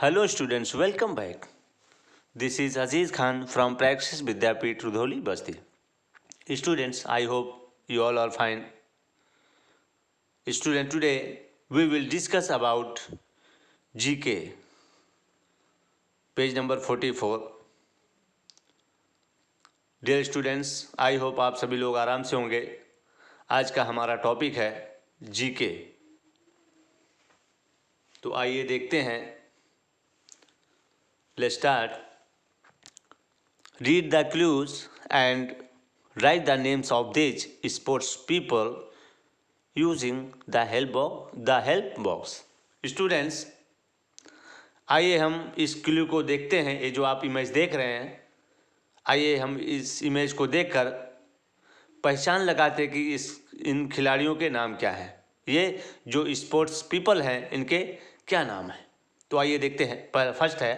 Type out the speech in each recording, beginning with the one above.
Hello students welcome back this is Aziz Khan from Praxis Vidyapeeth Rudhauli Basti students I hope you all are fine student today we will discuss about GK page number forty four dear students I hope आप सभी लोग आराम से होंगे आज का हमारा topic है जीके तो आइए देखते हैं Let's start. Read the clues and write the names of these sports people using the help box the help box students आइए हम इस क्लू को देखते हैं ये जो आप इमेज देख रहे हैं आइए हम इस इमेज को देखकर पहचान लगाते कि इस इन खिलाड़ियों के नाम क्या हैं ये जो स्पोर्ट्स पीपल हैं इनके क्या नाम हैं तो आइए देखते हैं फर्स्ट है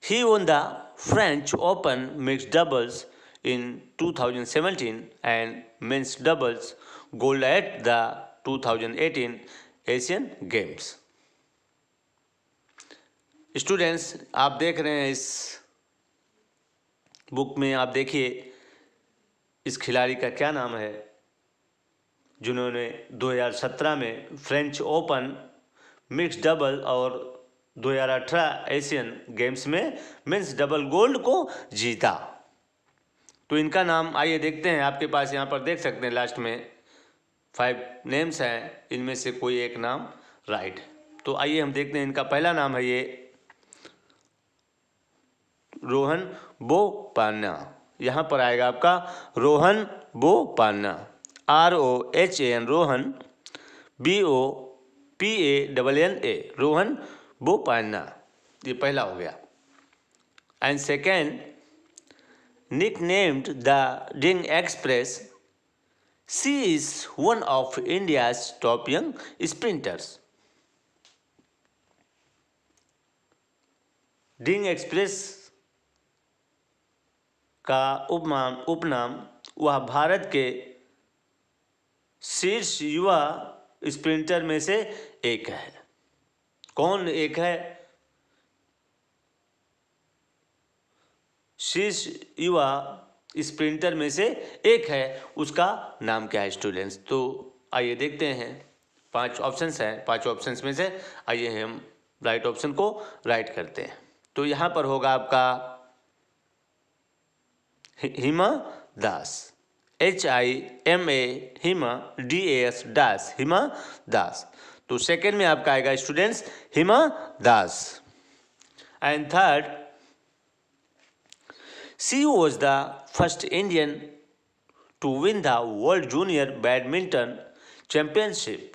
He won the French Open mixed doubles in 2017 and men's doubles gold at the 2018 Asian Games. Students आप देख रहे हैं इस बुक में आप देखिए इस खिलाड़ी का क्या नाम है जिन्होंने 2017 में फ्रेंच ओपन मिक्स डबल और 2018 एशियन गेम्स में मेंस डबल गोल्ड को जीता तो इनका नाम आइए देखते हैं आपके पास यहाँ पर देख सकते हैं लास्ट में फाइव नेम्स हैं इनमें से कोई एक नाम राइट तो आइए हम देखते हैं इनका पहला नाम है ये रोहन बो पान्ना यहाँ पर आएगा आपका Rohan Bopanna R O H A N Rohan B O P A double N A Rohan वो पहनना ये पहला हो गया and second nick named the Dhing express she is one of India's top young sprinters Dhing express का उपमान उपनाम वह भारत के शीर्ष युवा स्प्रिंटर में से एक है कौन एक है शीर्ष युवा स्प्रिंटर में से एक है उसका नाम क्या है स्टूडेंट्स तो आइए देखते हैं पांच ऑप्शंस हैं पांच ऑप्शंस में से आइए हम राइट ऑप्शन को राइट करते हैं तो यहां पर होगा आपका Hima Das H I M A Hima D S Das Hima Das तो सेकेंड में आपका आएगा students Hima Das and third she was the first Indian to win the world junior badminton championship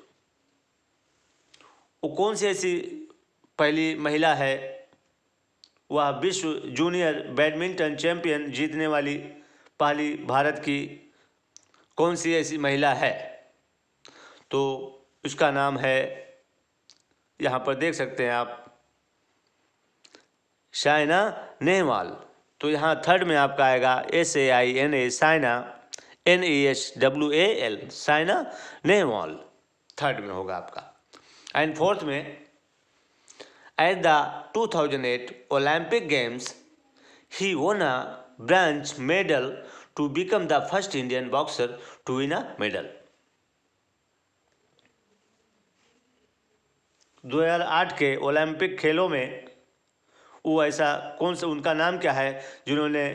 वो कौन सी ऐसी पहली महिला है वह विश्व जूनियर बैडमिंटन चैंपियन जीतने वाली पहली भारत की कौन सी ऐसी महिला है तो उसका नाम है यहाँ पर देख सकते हैं आप साइना नेहवाल तो यहाँ थर्ड में आपका आएगा S A I N A Saina N E S W A L Saina Nehwal third में होगा आपका एंड फोर्थ में at the two thousand eight Olympic Games he won a bronze medal to become the first Indian boxer to win a medal 2008 के Olympic खेलों में वो ऐसा कौन सा उनका नाम क्या है जिन्होंने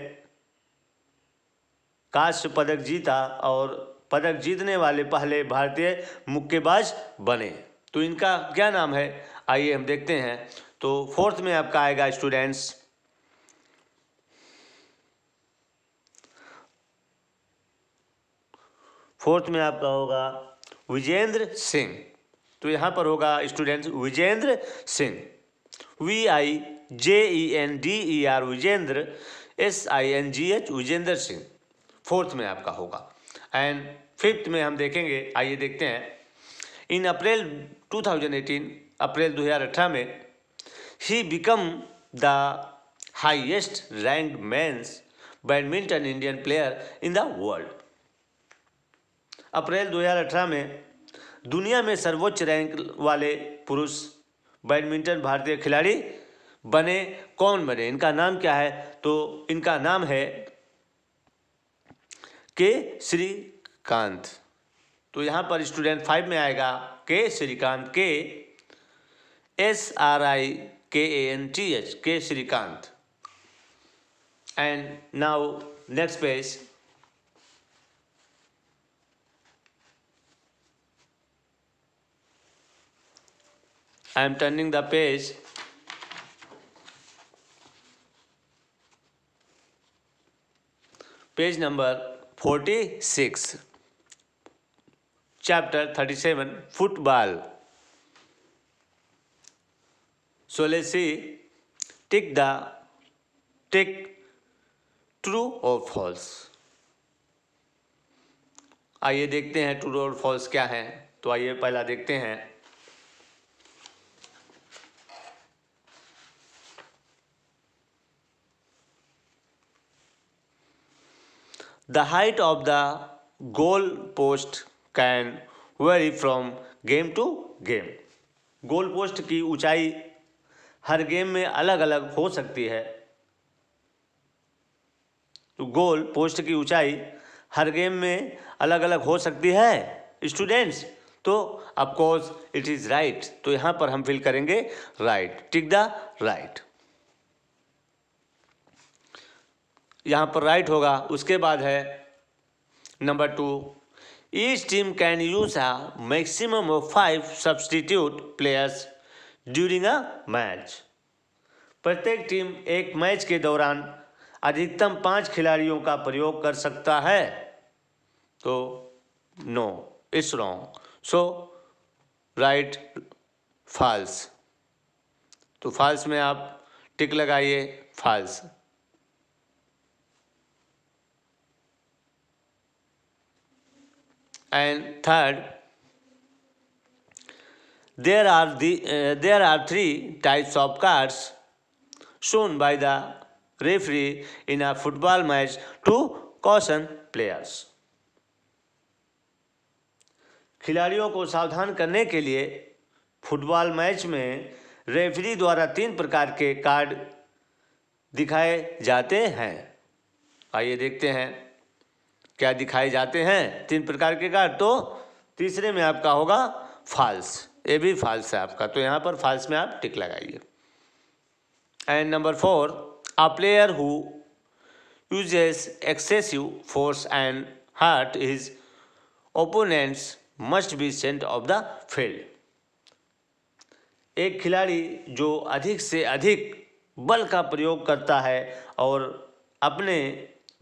कांस्य पदक जीता और पदक जीतने वाले पहले भारतीय मुक्केबाज बने तो इनका क्या नाम है आइए हम देखते हैं तो फोर्थ में आपका आएगा स्टूडेंट्स फोर्थ में आपका होगा विजेंद्र सिंह तो यहाँ पर होगा student Vijender Singh V I J E N D E R Vijender S I N G H Vijender Singh fourth में आपका होगा एंड फिफ्थ में हम देखेंगे आइए देखते हैं इन अप्रैल 2018 अप्रैल 2018 में he become the highest rank men's badminton Indian player in the world अप्रैल 2018 में दुनिया में सर्वोच्च रैंक वाले पुरुष बैडमिंटन भारतीय खिलाड़ी बने कौन बने इनका नाम क्या है तो इनका नाम है के श्रीकांत तो यहाँ पर स्टूडेंट फाइव में आएगा के श्रीकांत के एस आर आई के A N T H K Srikanth and now next page I am turning the page. Page number 46, chapter 37 Football. So let's see. Take the take true or false. आइए देखते हैं true और false क्या है तो आइए पहला देखते हैं The height of the goal post can vary from game to game. Goal post की ऊंचाई हर गेम में अलग अलग हो सकती है गोल तो पोस्ट की ऊंचाई हर गेम में अलग अलग हो सकती है स्टूडेंट्स तो अफकोर्स इट इज़ राइट तो यहाँ पर हम फिल करेंगे राइट टिक द राइट यहाँ पर राइट होगा उसके बाद है number two each team can use a maximum of five substitute players during a match प्रत्येक टीम एक मैच के दौरान अधिकतम पाँच खिलाड़ियों का प्रयोग कर सकता है तो no it's wrong so write false तो फॉल्स में आप टिक लगाइए false and third there are the uh, there are three types of cards shown by the referee in a football match to caution players खिलाड़ियों को सावधान करने के लिए फुटबॉल मैच में रेफरी द्वारा तीन प्रकार के कार्ड दिखाए जाते हैं आइए देखते हैं क्या दिखाए जाते हैं तीन प्रकार के कार्ड तो तीसरे में आपका होगा फाल्स ये भी फाल्स है आपका तो यहाँ पर फाल्स में आप टिक लगाइए and number four a player who uses excessive force and hurts his opponents must be sent off the field एक खिलाड़ी जो अधिक से अधिक बल का प्रयोग करता है और अपने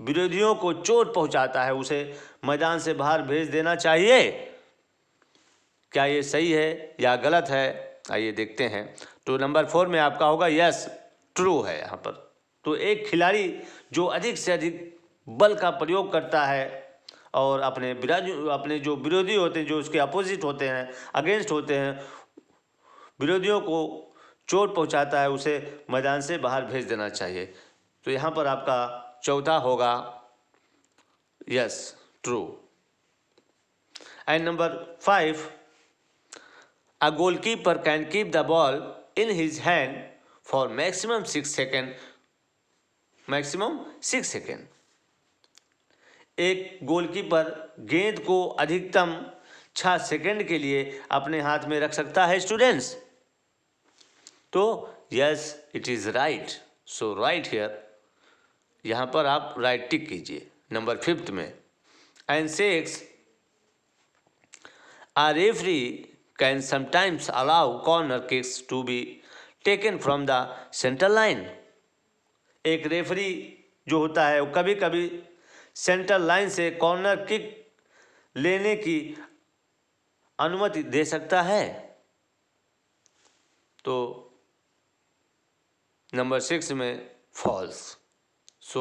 विरोधियों को चोट पहुंचाता है उसे मैदान से बाहर भेज देना चाहिए क्या ये सही है या गलत है आइए देखते हैं तो नंबर फोर में आपका होगा यस ट्रू है यहाँ पर तो एक खिलाड़ी जो अधिक से अधिक बल का प्रयोग करता है और अपने अपने जो विरोधी होते हैं जो उसके अपोजिट होते हैं अगेंस्ट होते हैं विरोधियों को चोट पहुंचाता है उसे मैदान से बाहर भेज देना चाहिए तो यहाँ पर आपका चौथा होगा yes true and number five a goalkeeper can keep the ball in his hand for maximum six second maximum six second एक गोलकीपर गेंद को अधिकतम छह सेकेंड के लिए अपने हाथ में रख सकता है स्टूडेंट्स तो yes it is right so write here यहाँ पर आप राइट टिक कीजिए नंबर फिफ्थ में and six a referee can sometimes allow corner kicks to be taken from the centre line एक रेफरी जो होता है वो कभी कभी सेंटर लाइन से कॉर्नर किक लेने की अनुमति दे सकता है तो नंबर सिक्स में false so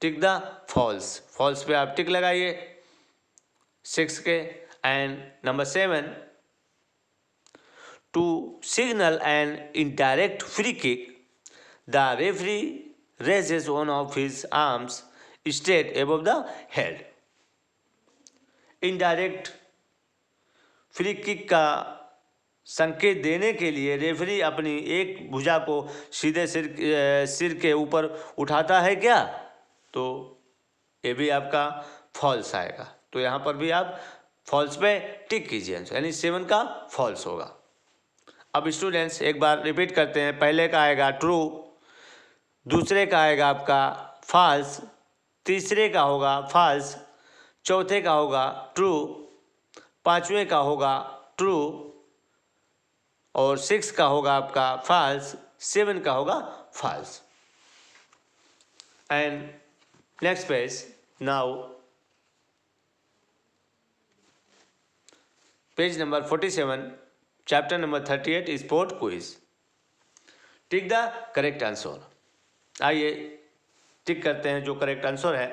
tick the false false पे आप टिक लगाइए सिक्स के and number seven to signal and indirect free kick the referee raises one of his arms straight above the head indirect free kick का संकेत देने के लिए referee अपनी एक भुजा को सीधे सिर सिर के ऊपर उठाता है क्या तो ये भी आपका फॉल्स आएगा तो यहाँ पर भी आप फॉल्स पे टिक कीजिए यानी सेवन का फॉल्स होगा अब स्टूडेंट्स एक बार रिपीट करते हैं पहले का आएगा ट्रू दूसरे का आएगा आपका फॉल्स तीसरे का होगा फॉल्स चौथे का होगा ट्रू पाँचवें का होगा ट्रू और सिक्स का होगा आपका फाल्स सेवन का होगा false and next page now page number forty seven chapter number thirty eight sport port quiz tick the correct answer आइए टिक करते हैं जो करेक्ट आंसर है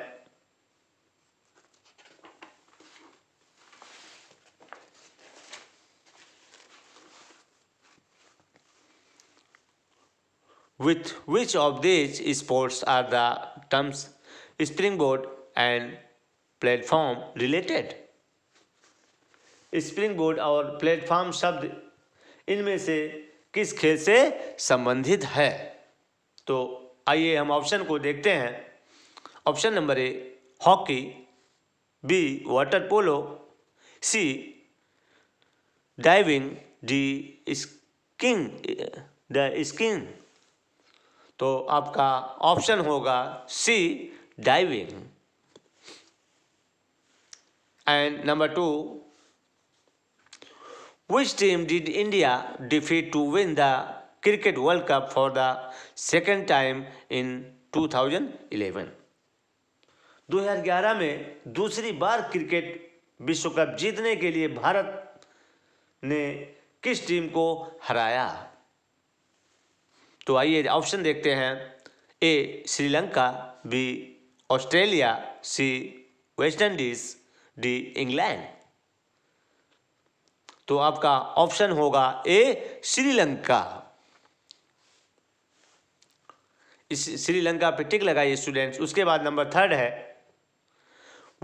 With which of these sports are the terms springboard and platform related? Springboard और platform शब्द इनमें से किस खेल से संबंधित है तो आइए हम ऑप्शन को देखते हैं option number A hockey B water polo C diving D skiing the skiing तो आपका ऑप्शन होगा C diving and number two which team did India defeat to win the cricket world cup for the second time in 2011 2011 में दूसरी बार cricket विश्व cup जीतने के लिए भारत ने किस टीम को हराया तो आइए ऑप्शन देखते हैं A Sri Lanka B Australia C West Indies D England तो आपका ऑप्शन होगा ए श्रीलंका इस श्रीलंका पे टिक लगाइए स्टूडेंट्स उसके बाद नंबर थर्ड है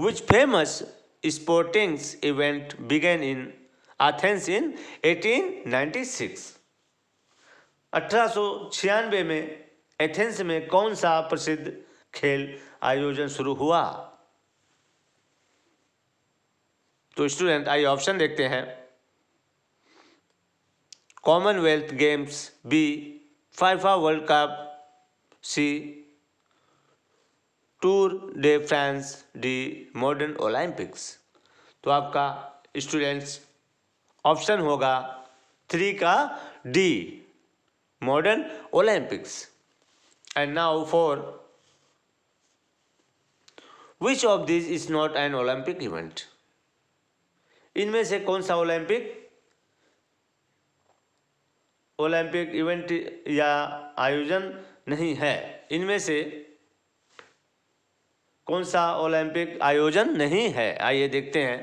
which famous sportings event began in Athens in 1896 अठारह में एथेंस में कौन सा प्रसिद्ध खेल आयोजन शुरू हुआ तो स्टूडेंट आइए ऑप्शन देखते हैं Commonwealth Games B FIFA World Cup C Tour de France D modern Olympics तो आपका स्टूडेंट्स ऑप्शन होगा थ्री का D modern Olympics. And now four. which of these is not an Olympic event? इनमें से कौन सा ओलंपिक ओलंपिक इवेंट या आयोजन नहीं है इनमें से कौन सा ओलंपिक आयोजन नहीं है आइए देखते हैं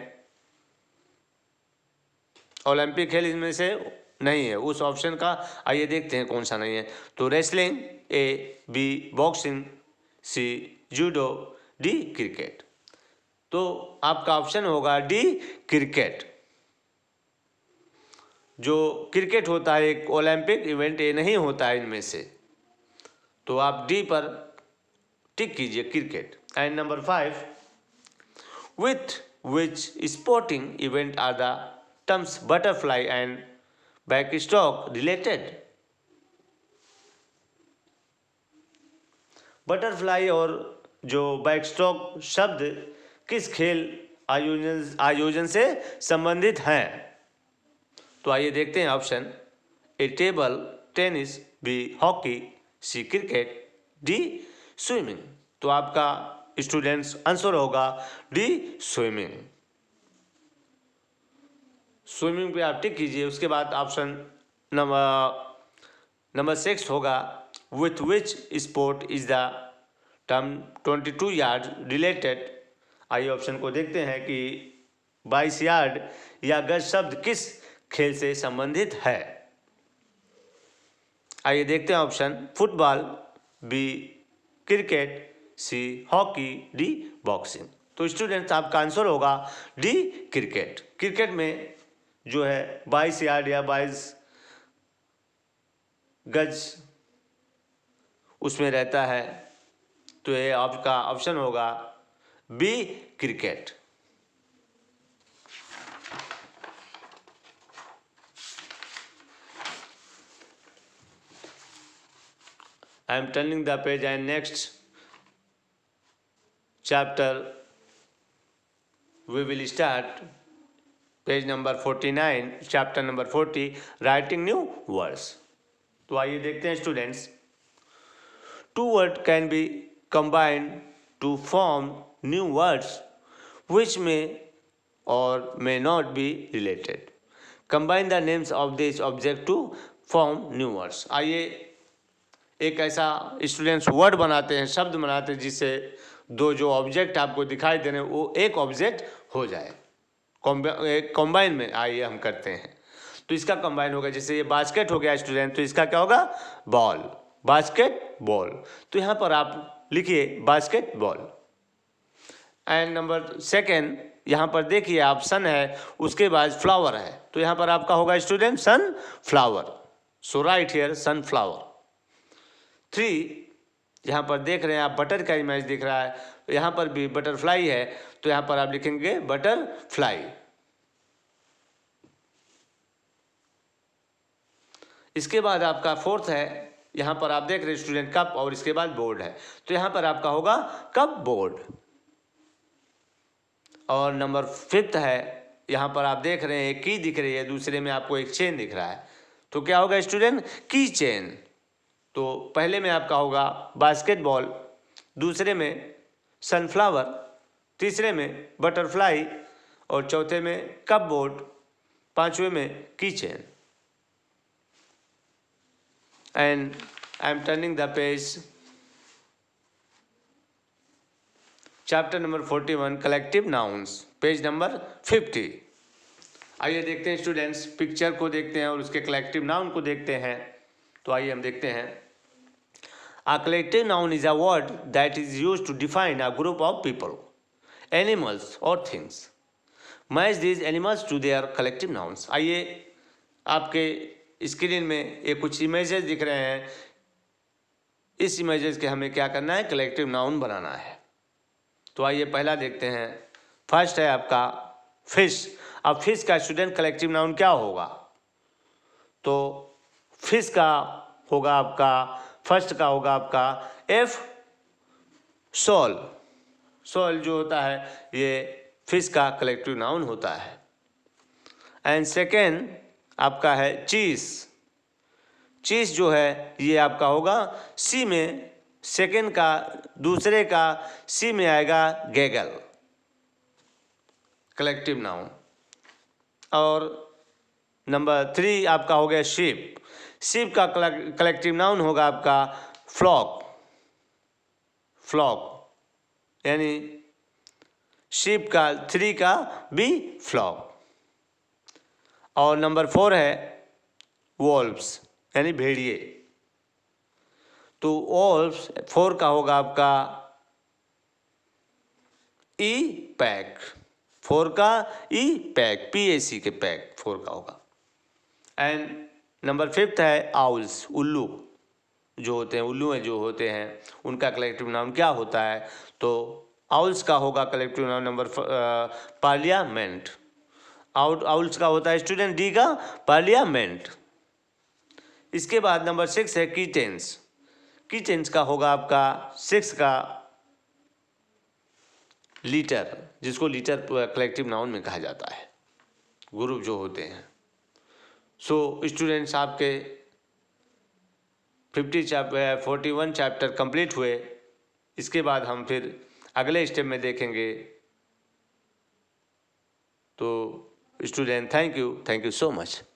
ओलंपिक खेल इनमें से नहीं है उस ऑप्शन का आइए देखते हैं कौन सा नहीं है तो wrestling A B boxing C judo D cricket तो आपका ऑप्शन होगा डी क्रिकेट जो क्रिकेट होता है एक ओलंपिक इवेंट ये नहीं होता है इनमें से तो आप डी पर टिक कीजिए cricket and number five with which sporting event are the terms butterfly and back stock related butterfly और जो बैक स्ट्रोक शब्द किस खेल आयोजन आयोजन से संबंधित हैं तो आइए देखते हैं option A table tennis B hockey C cricket D swimming तो आपका स्टूडेंट्स आंसर होगा डी स्विमिंग स्विमिंग पे आप टिक कीजिए उसके बाद ऑप्शन नंबर नंबर सिक्स होगा with which sport is the term twenty two yard related आइए ऑप्शन को देखते हैं कि बाईस यार्ड या गज शब्द किस खेल से संबंधित है आइए देखते हैं option football B cricket C hockey D boxing तो स्टूडेंट्स आपका आंसर होगा डी क्रिकेट क्रिकेट में जो है 22 यार्ड या 22 गज उसमें रहता है तो ये आपका ऑप्शन होगा B cricket I am turning the page I next chapter we will start page number forty nine chapter number forty writing new words तो आइए देखते हैं students two word can be combined to form new words which may और may not be related combine the names of this object to form new words आइए एक ऐसा students word बनाते हैं शब्द बनाते हैं जिससे दो जो ऑब्जेक्ट आपको दिखाई दे रहे हैं वो एक ऑब्जेक्ट हो जाए कॉम्बाइन में आइए हम करते हैं तो इसका कंबाइन होगा जैसे ये बास्केट हो गया स्टूडेंट तो इसका क्या होगा बॉल बास्केट बॉल तो यहां पर आप लिखिए basketball and number second यहां पर देखिए आप सन है उसके बाद फ्लावर है तो यहां पर आपका होगा student sunflower so write here sunflower three यहां पर देख रहे हैं आप बटर का इमेज दिख रहा है यहां पर भी बटरफ्लाई है तो यहां पर आप लिखेंगे बटरफ्लाई इसके बाद आपका फोर्थ है यहाँ पर आप देख रहे हैं स्टूडेंट कप और इसके बाद बोर्ड है तो यहाँ पर आपका होगा कप बोर्ड और नंबर फिफ्थ है यहाँ पर आप देख रहे हैं की दिख रही है दूसरे में आपको एक चेन दिख रहा है तो क्या होगा स्टूडेंट की चेन तो पहले में आपका होगा बास्केटबॉल दूसरे में सनफ्लावर तीसरे में बटरफ्लाई और चौथे में कप बोर्ड पाँचवें में की चेन and I'm turning the page. Chapter number 41 collective nouns page number 50 आइए देखते हैं स्टूडेंट्स पिक्चर को देखते हैं और उसके कलेक्टिव नाउन को देखते हैं तो आइए हम देखते हैं a collective noun is a word that is use to define a group of people animals और things match these animals to their collective nouns आइए आपके स्क्रीन में ये कुछ इमेजेस दिख रहे हैं इस इमेजेस के हमें क्या करना है कलेक्टिव नाउन बनाना है तो आइए पहला देखते हैं फर्स्ट है आपका फिश अब फिश का स्टूडेंट कलेक्टिव नाउन क्या होगा तो फिश का होगा आपका फर्स्ट का होगा आपका एफ सोल सोल जो होता है ये फिश का कलेक्टिव नाउन होता है एंड सेकेंड आपका है चीस चीस जो है ये आपका होगा सी में सेकेंड का दूसरे का सी में आएगा गैगल कलेक्टिव नाउन और नंबर थ्री आपका हो गया शिप शिप का कलेक्टिव नाउन होगा आपका फ्लॉक फ्लॉक यानी शिप का थ्री का बी फ्लॉक और नंबर फोर है वॉल्व्स यानी भेड़िए तो वॉल्व्स फोर का होगा आपका ई पैक फोर का ई पैक पी ए सी के पैक फोर का होगा एंड नंबर फिफ्थ है आउल्स उल्लू जो होते हैं उल्लू हैं जो होते हैं उनका कलेक्टिव नाम क्या होता है तो आउल्स का होगा कलेक्टिव नाम नंबर पार्लियामेंट आउट आउल्स का होता है स्टूडेंट डी का पार्लियामेंट इसके बाद नंबर सिक्स है कीटेंस कीटेंस का होगा आपका सिक्स का लीटर जिसको लीटर कलेक्टिव नाउन में कहा जाता है ग्रुप जो होते हैं सो so, स्टूडेंट्स आपके fifty chapter forty one chapter complete हुए इसके बाद हम फिर अगले स्टेप में देखेंगे तो student. Thank you. Thank you so much.